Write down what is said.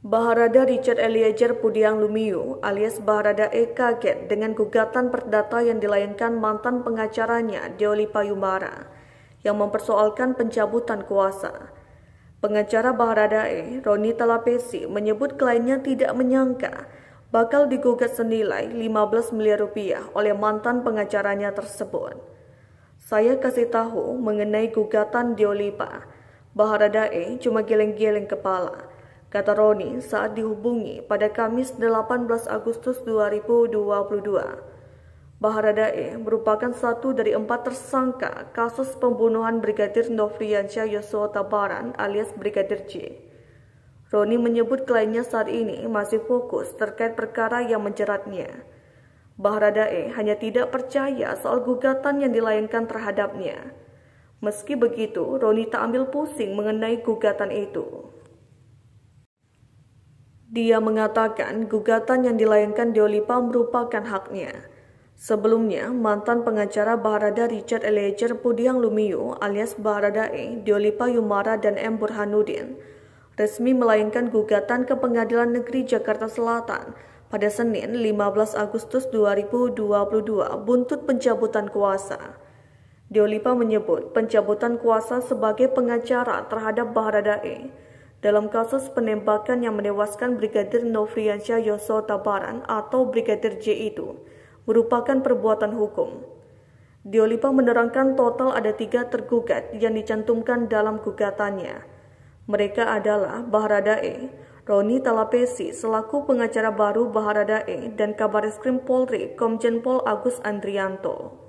Baharada Richard Eliezer Pudiang Lumiu alias Baharada E kaget dengan gugatan perdata yang dilayangkan mantan pengacaranya Deoli Payumara yang mempersoalkan pencabutan kuasa. Pengacara Baharada E, Roni Talapesi, menyebut kliennya tidak menyangka bakal digugat senilai 15 miliar rupiah oleh mantan pengacaranya tersebut. Saya kasih tahu mengenai gugatan Deolipa. Baharada E cuma geleng-geleng kepala kata Roni saat dihubungi pada Kamis 18 Agustus 2022. Baharadae merupakan satu dari empat tersangka kasus pembunuhan Brigadir Nofriansyah Yosua Tabaran alias Brigadir J. Roni menyebut kliennya saat ini masih fokus terkait perkara yang menjeratnya. Baharadae hanya tidak percaya soal gugatan yang dilayangkan terhadapnya. Meski begitu, Roni tak ambil pusing mengenai gugatan itu. Dia mengatakan gugatan yang dilayangkan Deolipa merupakan haknya. Sebelumnya, mantan pengacara Baharada Richard Eliezer Pudiang Lumiu alias E, Deolipa Yumara dan M. Burhanuddin resmi melayangkan gugatan ke Pengadilan Negeri Jakarta Selatan pada Senin 15 Agustus 2022 buntut pencabutan kuasa. Deolipa menyebut pencabutan kuasa sebagai pengacara terhadap E, dalam kasus penembakan yang menewaskan Brigadir Novriansyah Yosua Tabaran atau Brigadir J itu merupakan perbuatan hukum. Diolipa menerangkan total ada tiga tergugat yang dicantumkan dalam gugatannya. Mereka adalah Baharadae, Roni Talapesi selaku pengacara baru Baharadae dan Kabareskrim Polri Komjen Pol Agus Andrianto.